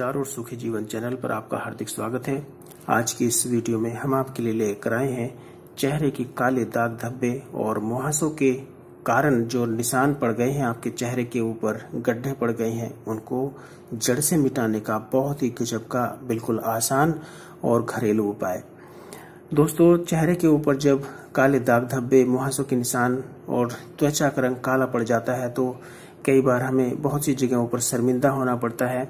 समाचार और सुखी जीवन चैनल पर आपका हार्दिक स्वागत है आज की इस वीडियो में हम आपके लिए लेकर आए हैं चेहरे के काले दाग धब्बे और मुहासों के कारण जो निशान पड़ गए हैं आपके चेहरे के ऊपर गड्ढे पड़ गए हैं उनको जड़ से मिटाने का बहुत ही गजब का बिल्कुल आसान और घरेलू उपाय दोस्तों चेहरे के ऊपर जब काले दाग धब्बे मुहासों के निशान और त्वचा का रंग काला पड़ जाता है तो कई बार हमें बहुत सी जगहों पर शर्मिंदा होना पड़ता है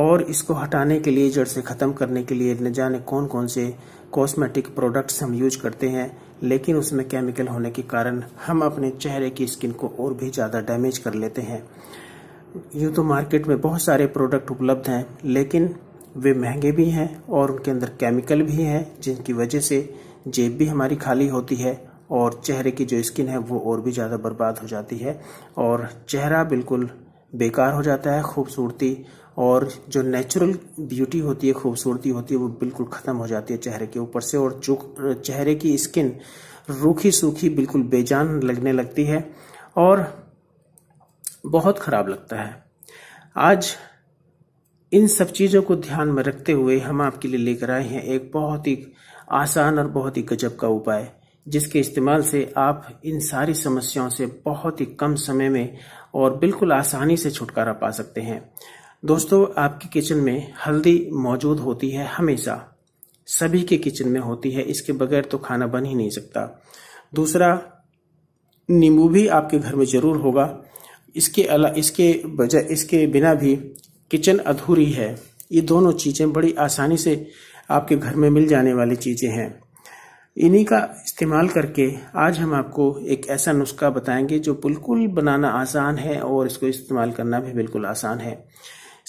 और इसको हटाने के लिए जड़ से ख़त्म करने के लिए न जाने कौन कौन से कॉस्मेटिक प्रोडक्ट्स हम यूज करते हैं लेकिन उसमें केमिकल होने के कारण हम अपने चेहरे की स्किन को और भी ज़्यादा डैमेज कर लेते हैं यूँ तो मार्केट में बहुत सारे प्रोडक्ट उपलब्ध हैं लेकिन वे महंगे भी हैं और उनके अंदर केमिकल भी हैं जिनकी वजह से जेब भी हमारी खाली होती है और चेहरे की जो स्किन है वो और भी ज़्यादा बर्बाद हो जाती है और चेहरा बिल्कुल बेकार हो जाता है खूबसूरती और जो नेचुरल ब्यूटी होती है खूबसूरती होती है वो बिल्कुल ख़त्म हो जाती है चेहरे के ऊपर से और चुक चेहरे की स्किन रूखी सूखी बिल्कुल बेजान लगने लगती है और बहुत ख़राब लगता है आज इन सब चीज़ों को ध्यान में रखते हुए हम आपके लिए लेकर आए हैं एक बहुत ही आसान और बहुत ही गजब का उपाय जिसके इस्तेमाल से आप इन सारी समस्याओं से बहुत ही कम समय में और बिल्कुल आसानी से छुटकारा पा सकते हैं दोस्तों आपकी किचन में हल्दी मौजूद होती है हमेशा सभी के किचन में होती है इसके बगैर तो खाना बन ही नहीं सकता दूसरा नींबू भी आपके घर में ज़रूर होगा इसके अला इसके बजाय इसके बिना भी किचन अधूरी है ये दोनों चीज़ें बड़ी आसानी से आपके घर में मिल जाने वाली चीज़ें हैं इन्हीं का इस्तेमाल करके आज हम आपको एक ऐसा नुस्खा बताएंगे जो बिल्कुल बनाना आसान है और इसको इस्तेमाल करना भी बिल्कुल आसान है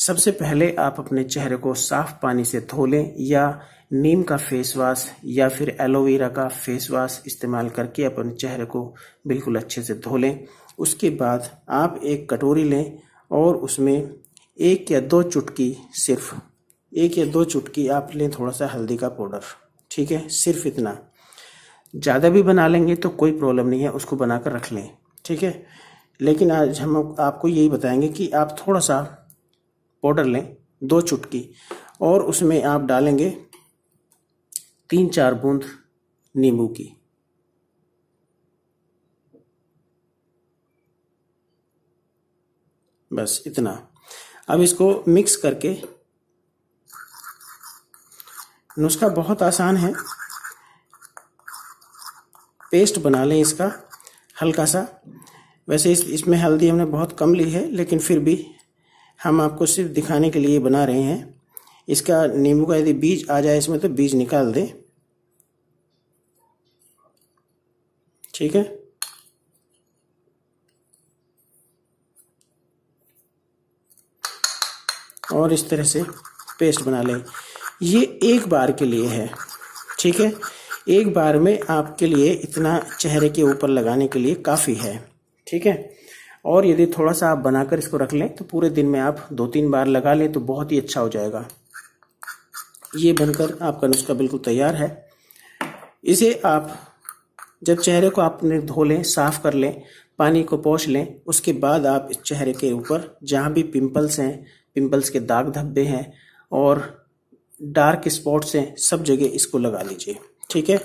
सबसे पहले आप अपने चेहरे को साफ पानी से धो लें या नीम का फेस वाश या फिर एलोवेरा का फेस वाश इस्तेमाल करके अपने चेहरे को बिल्कुल अच्छे से धो लें उसके बाद आप एक कटोरी लें और उसमें एक या दो चुटकी सिर्फ एक या दो चुटकी आप लें थोड़ा सा हल्दी का पाउडर ठीक है सिर्फ इतना ज़्यादा भी बना लेंगे तो कोई प्रॉब्लम नहीं है उसको बना कर रख लें ठीक है लेकिन आज हम आपको यही बताएंगे कि आप थोड़ा सा पाउडर लें दो चुटकी और उसमें आप डालेंगे तीन चार बूंद नींबू की बस इतना अब इसको मिक्स करके नुस्खा बहुत आसान है पेस्ट बना लें इसका हल्का सा वैसे इस इसमें हल्दी हमने बहुत कम ली है लेकिन फिर भी हम आपको सिर्फ दिखाने के लिए बना रहे हैं इसका नींबू का यदि बीज आ जाए इसमें तो बीज निकाल दें ठीक है और इस तरह से पेस्ट बना लें ये एक बार के लिए है ठीक है एक बार में आपके लिए इतना चेहरे के ऊपर लगाने के लिए काफ़ी है ठीक है और यदि थोड़ा सा आप बनाकर इसको रख लें तो पूरे दिन में आप दो तीन बार लगा लें तो बहुत ही अच्छा हो जाएगा ये बनकर आपका नुस्खा बिल्कुल तैयार है इसे आप जब चेहरे को आपने धो लें साफ कर लें पानी को पोछ लें उसके बाद आप इस चेहरे के ऊपर जहाँ भी पिंपल्स हैं पिंपल्स के दाग धब्बे हैं और डार्क स्पॉट्स हैं सब जगह इसको लगा लीजिए ठीक है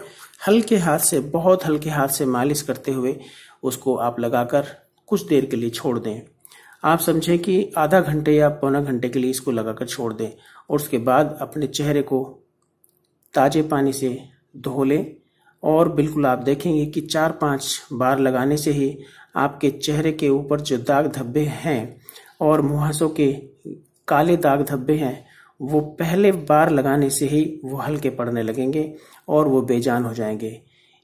हल्के हाथ से बहुत हल्के हाथ से मालिश करते हुए उसको आप लगाकर कुछ देर के लिए छोड़ दें आप समझें कि आधा घंटे या पौना घंटे के लिए इसको लगाकर छोड़ दें और उसके बाद अपने चेहरे को ताजे पानी से धो लें और बिल्कुल आप देखेंगे कि चार पांच बार लगाने से ही आपके चेहरे के ऊपर जो दाग धब्बे हैं और मुहासों के काले दाग धब्बे हैं वो पहले बार लगाने से ही वो हल्के पड़ने लगेंगे और वो बेजान हो जाएंगे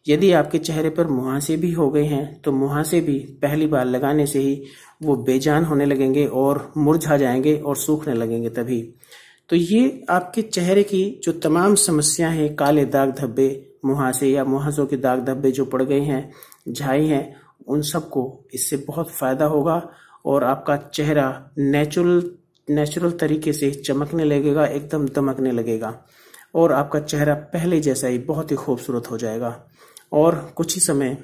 यदि आपके चेहरे पर मुहासे भी हो गए हैं तो मुहासे भी पहली बार लगाने से ही वो बेजान होने लगेंगे और मुरझा जाएंगे और सूखने लगेंगे तभी तो ये आपके चेहरे की जो तमाम समस्या हैं काले दाग धब्बे मुहासे या मुहासों के दाग धब्बे जो पड़ गए हैं झाई हैं उन सबको इससे बहुत फ़ायदा होगा और आपका चेहरा नेचुरल नेचुरल तरीके से चमकने लगेगा एकदम दमकने लगेगा और आपका चेहरा पहले जैसा ही बहुत ही खूबसूरत हो जाएगा और कुछ ही समय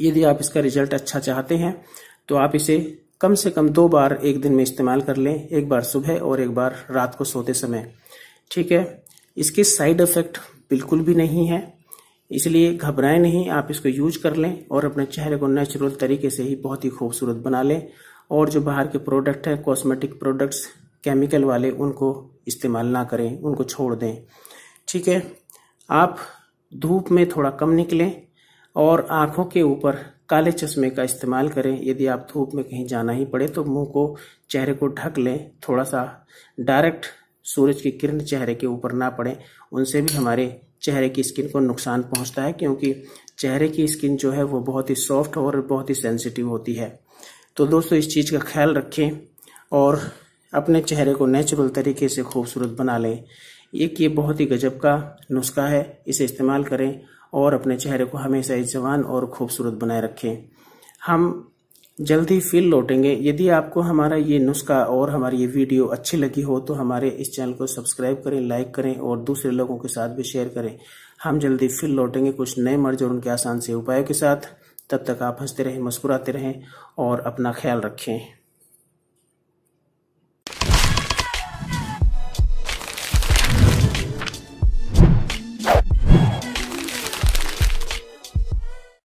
यदि आप इसका रिजल्ट अच्छा चाहते हैं तो आप इसे कम से कम दो बार एक दिन में इस्तेमाल कर लें एक बार सुबह और एक बार रात को सोते समय ठीक है इसके साइड इफेक्ट बिल्कुल भी नहीं है इसलिए घबराएं नहीं आप इसको यूज कर लें और अपने चेहरे को नेचुरल तरीके से ही बहुत ही खूबसूरत बना लें और जो बाहर के प्रोडक्ट हैं कॉस्मेटिक प्रोडक्ट्स केमिकल वाले उनको इस्तेमाल ना करें उनको छोड़ दें ठीक है आप धूप में थोड़ा कम निकलें और आँखों के ऊपर काले चश्मे का इस्तेमाल करें यदि आप धूप में कहीं जाना ही पड़े तो मुंह को चेहरे को ढक लें थोड़ा सा डायरेक्ट सूरज की किरण चेहरे के ऊपर ना पड़े उनसे भी हमारे चेहरे की स्किन को नुकसान पहुंचता है क्योंकि चेहरे की स्किन जो है वो बहुत ही सॉफ्ट और बहुत ही सेंसिटिव होती है तो दोस्तों इस चीज़ का ख्याल रखें और अपने चेहरे को नेचुरल तरीके से खूबसूरत बना लें एक ये बहुत ही गजब का नुस्खा है इसे इस्तेमाल करें और अपने चेहरे को हमेशा जवान और खूबसूरत बनाए रखें हम जल्दी फिर लौटेंगे यदि आपको हमारा ये नुस्खा और हमारी ये वीडियो अच्छी लगी हो तो हमारे इस चैनल को सब्सक्राइब करें लाइक करें और दूसरे लोगों के साथ भी शेयर करें हम जल्दी फिर लौटेंगे कुछ नए मर्ज और उनके आसान से उपायों के साथ तब तक आप हंसते रहें मुस्कुराते रहें और अपना ख्याल रखें